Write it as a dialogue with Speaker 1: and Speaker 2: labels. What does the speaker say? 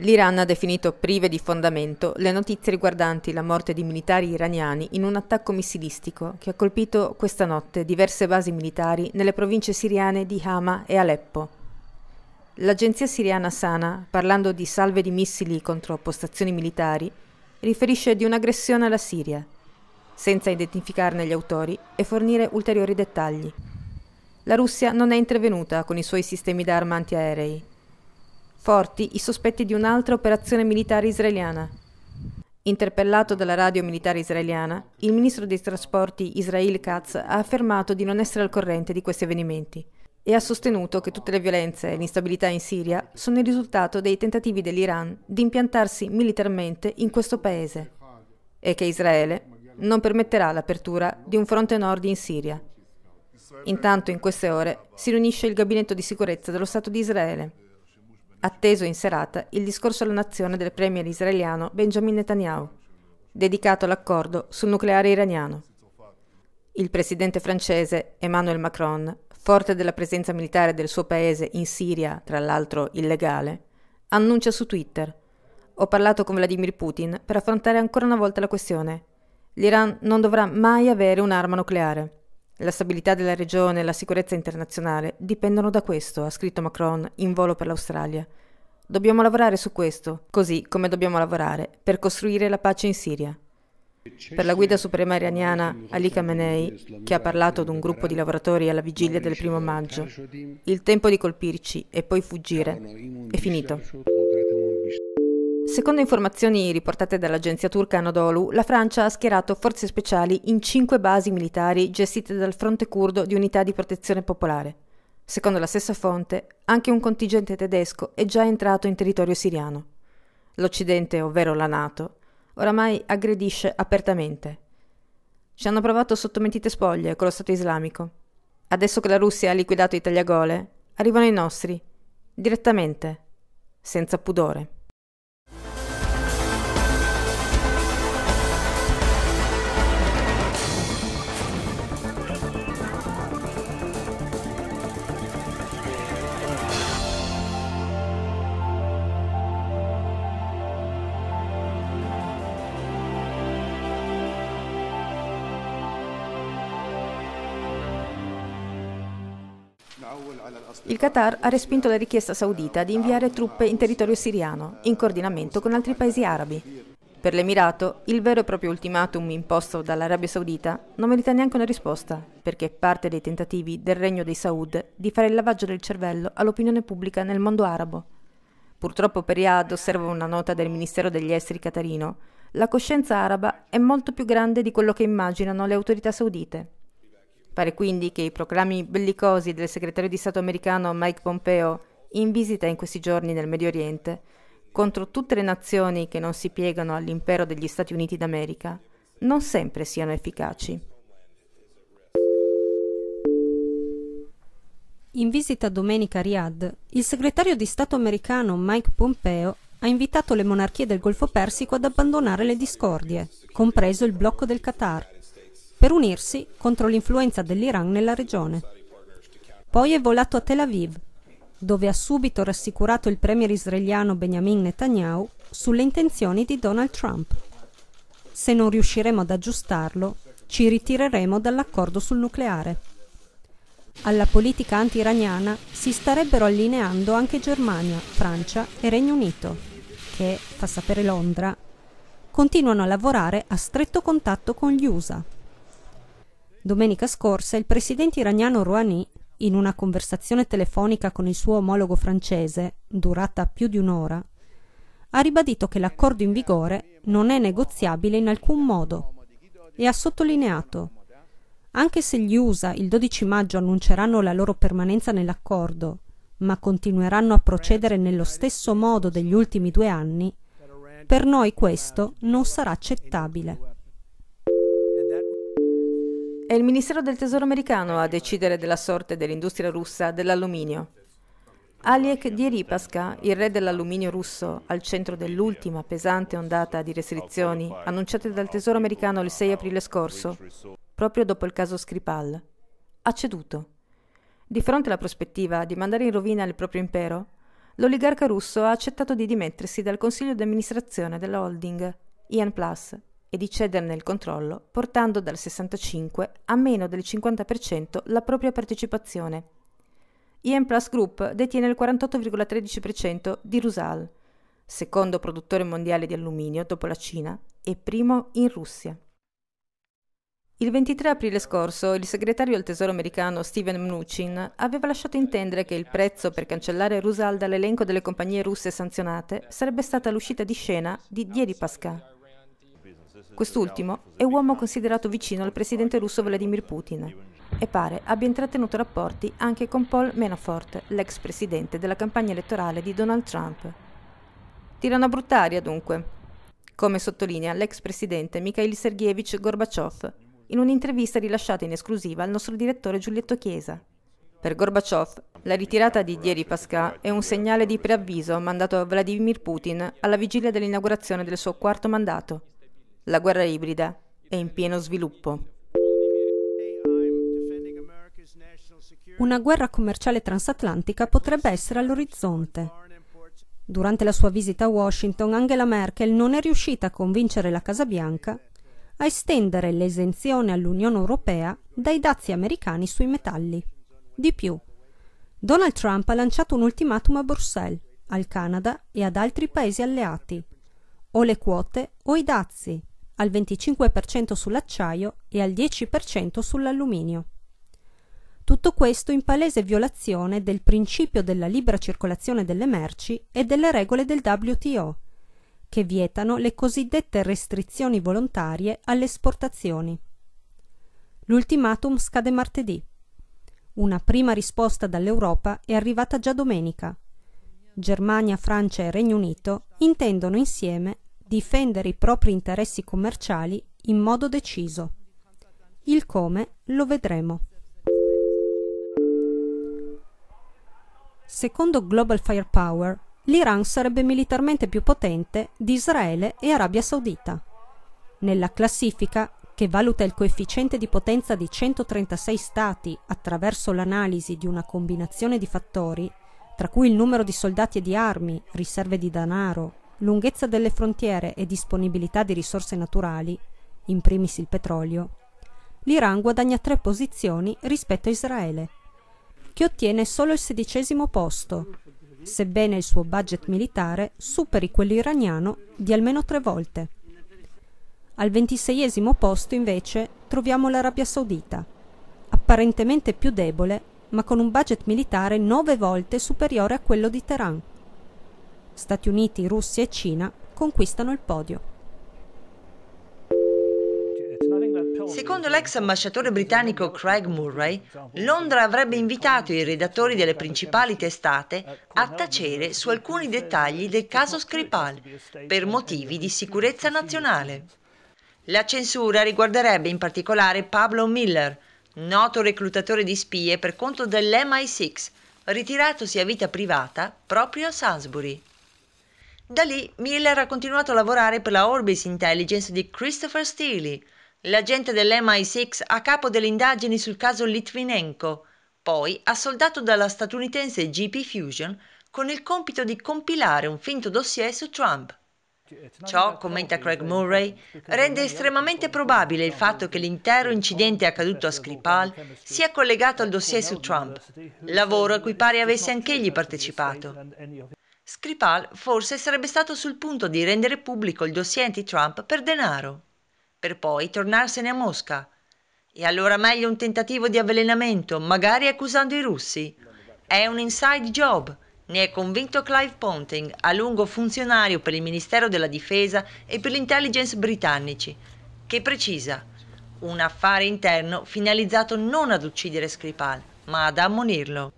Speaker 1: L'Iran ha definito prive di fondamento le notizie riguardanti la morte di militari iraniani in un attacco missilistico che ha colpito questa notte diverse basi militari nelle province siriane di Hama e Aleppo. L'agenzia siriana Sana, parlando di salve di missili contro postazioni militari, riferisce di un'aggressione alla Siria, senza identificarne gli autori e fornire ulteriori dettagli. La Russia non è intervenuta con i suoi sistemi d'arma antiaerei, forti i sospetti di un'altra operazione militare israeliana. Interpellato dalla radio militare israeliana, il ministro dei trasporti Israel Katz ha affermato di non essere al corrente di questi avvenimenti e ha sostenuto che tutte le violenze e l'instabilità in Siria sono il risultato dei tentativi dell'Iran di impiantarsi militarmente in questo paese e che Israele non permetterà l'apertura di un fronte nord in Siria. Intanto in queste ore si riunisce il gabinetto di sicurezza dello Stato di Israele atteso in serata il discorso alla nazione del premier israeliano Benjamin Netanyahu, dedicato all'accordo sul nucleare iraniano. Il presidente francese Emmanuel Macron, forte della presenza militare del suo paese in Siria, tra l'altro illegale, annuncia su Twitter Ho parlato con Vladimir Putin per affrontare ancora una volta la questione. L'Iran non dovrà mai avere un'arma nucleare. La stabilità della regione e la sicurezza internazionale dipendono da questo, ha scritto Macron in volo per l'Australia. Dobbiamo lavorare su questo, così come dobbiamo lavorare per costruire la pace in Siria. Per la guida suprema iraniana Ali Khamenei, che ha parlato ad un gruppo di lavoratori alla vigilia del primo maggio, il tempo di colpirci e poi fuggire è finito. Secondo informazioni riportate dall'agenzia turca Anadolu, la Francia ha schierato forze speciali in cinque basi militari gestite dal fronte curdo di unità di protezione popolare. Secondo la stessa fonte, anche un contingente tedesco è già entrato in territorio siriano. L'Occidente, ovvero la NATO, oramai aggredisce apertamente. Ci hanno provato sotto mentite spoglie con lo Stato islamico. Adesso che la Russia ha liquidato i tagliagole, arrivano i nostri, direttamente, senza pudore. Il Qatar ha respinto la richiesta saudita di inviare truppe in territorio siriano, in coordinamento con altri paesi arabi. Per l'Emirato, il vero e proprio ultimatum imposto dall'Arabia Saudita non merita neanche una risposta, perché è parte dei tentativi del regno dei Saud di fare il lavaggio del cervello all'opinione pubblica nel mondo arabo. Purtroppo per Riyadh, osserva una nota del Ministero degli Esteri catarino, la coscienza araba è molto più grande di quello che immaginano le autorità saudite. Pare quindi che i proclami bellicosi del segretario di Stato americano Mike Pompeo, in visita in questi giorni nel Medio Oriente, contro tutte le nazioni che non si piegano all'impero degli Stati Uniti d'America, non sempre siano efficaci.
Speaker 2: In visita domenica a Riyadh, il segretario di Stato americano Mike Pompeo ha invitato le monarchie del Golfo Persico ad abbandonare le discordie, compreso il blocco del Qatar, per unirsi contro l'influenza dell'Iran nella regione. Poi è volato a Tel Aviv, dove ha subito rassicurato il premier israeliano Benjamin Netanyahu sulle intenzioni di Donald Trump. Se non riusciremo ad aggiustarlo, ci ritireremo dall'accordo sul nucleare. Alla politica anti-iraniana si starebbero allineando anche Germania, Francia e Regno Unito, che, fa sapere Londra, continuano a lavorare a stretto contatto con gli USA. Domenica scorsa il presidente iraniano Rouhani, in una conversazione telefonica con il suo omologo francese, durata più di un'ora, ha ribadito che l'accordo in vigore non è negoziabile in alcun modo e ha sottolineato anche se gli USA il 12 maggio annunceranno la loro permanenza nell'accordo, ma continueranno a procedere nello stesso modo degli ultimi due anni, per noi questo non sarà accettabile il Ministero del Tesoro americano
Speaker 1: a decidere della sorte dell'industria russa dell'alluminio. Aliek Dieripaska, il re dell'alluminio russo, al centro dell'ultima pesante ondata di restrizioni annunciate dal Tesoro americano il 6 aprile scorso, proprio dopo il caso Skripal, ha ceduto. Di fronte alla prospettiva di mandare in rovina il proprio impero, l'oligarca russo ha accettato di dimettersi dal consiglio di amministrazione della holding Ian Plus e di cederne il controllo portando dal 65 a meno del 50% la propria partecipazione. IEM Plus Group detiene il 48,13% di Rusal, secondo produttore mondiale di alluminio dopo la Cina e primo in Russia. Il 23 aprile scorso il segretario del Tesoro americano Steven Mnuchin aveva lasciato intendere che il prezzo per cancellare Rusal dall'elenco delle compagnie russe sanzionate sarebbe stata l'uscita di scena di Dieri Pascal.
Speaker 3: Quest'ultimo
Speaker 1: è uomo considerato vicino al presidente russo Vladimir Putin e pare abbia intrattenuto rapporti anche con Paul Manafort, l'ex presidente della campagna elettorale di Donald Trump. Tirano a bruttaria dunque, come sottolinea l'ex presidente Mikhail Sergeevich Gorbachev in un'intervista rilasciata in esclusiva al nostro direttore Giulietto Chiesa. Per Gorbachev, la ritirata di Dieri Deripaska è un segnale di preavviso mandato a Vladimir Putin alla vigilia dell'inaugurazione del suo quarto mandato la guerra ibrida è in pieno sviluppo.
Speaker 2: Una guerra commerciale transatlantica potrebbe essere all'orizzonte. Durante la sua visita a Washington, Angela Merkel non è riuscita a convincere la Casa Bianca a estendere l'esenzione all'Unione Europea dai dazi americani sui metalli. Di più, Donald Trump ha lanciato un ultimatum a Bruxelles, al Canada e ad altri paesi alleati. O le quote o i dazi, al 25% sull'acciaio e al 10% sull'alluminio. Tutto questo in palese violazione del principio della libera circolazione delle merci e delle regole del WTO, che vietano le cosiddette restrizioni volontarie alle esportazioni. L'ultimatum scade martedì. Una prima risposta dall'Europa è arrivata già domenica. Germania, Francia e Regno Unito intendono insieme difendere i propri interessi commerciali in modo deciso. Il come lo vedremo. Secondo Global Firepower, l'Iran sarebbe militarmente più potente di Israele e Arabia Saudita. Nella classifica, che valuta il coefficiente di potenza di 136 stati attraverso l'analisi di una combinazione di fattori, tra cui il numero di soldati e di armi, riserve di denaro, lunghezza delle frontiere e disponibilità di risorse naturali, in primis il petrolio, l'Iran guadagna tre posizioni rispetto a Israele, che ottiene solo il sedicesimo posto, sebbene il suo budget militare superi quello iraniano di almeno tre volte. Al ventiseiesimo posto invece troviamo l'Arabia Saudita, apparentemente più debole, ma con un budget militare nove volte superiore a quello di Teheran. Stati Uniti, Russia e Cina conquistano il podio.
Speaker 3: Secondo l'ex ambasciatore britannico Craig Murray, Londra avrebbe invitato i redattori delle principali testate a tacere su alcuni dettagli del caso Skripal per motivi di sicurezza nazionale. La censura riguarderebbe in particolare Pablo Miller, noto reclutatore di spie per conto dell'MI6, ritiratosi a vita privata proprio a Salisbury. Da lì Miller ha continuato a lavorare per la Orbis Intelligence di Christopher Steele, l'agente dell'MI6 a capo delle indagini sul caso Litvinenko, poi assoldato dalla statunitense GP Fusion con il compito di compilare un finto dossier su Trump. Ciò, commenta Craig Murray, rende estremamente probabile il fatto che l'intero incidente accaduto a Skripal sia collegato al dossier su Trump, lavoro a cui pare avesse anch'egli partecipato. Skripal forse sarebbe stato sul punto di rendere pubblico il dossier anti-Trump per denaro, per poi tornarsene a Mosca. E allora meglio un tentativo di avvelenamento, magari accusando i russi. È un inside job. Ne è convinto Clive Ponting, a lungo funzionario per il Ministero della Difesa e per l'intelligence britannici, che precisa un affare interno finalizzato non ad uccidere Skripal, ma ad ammonirlo.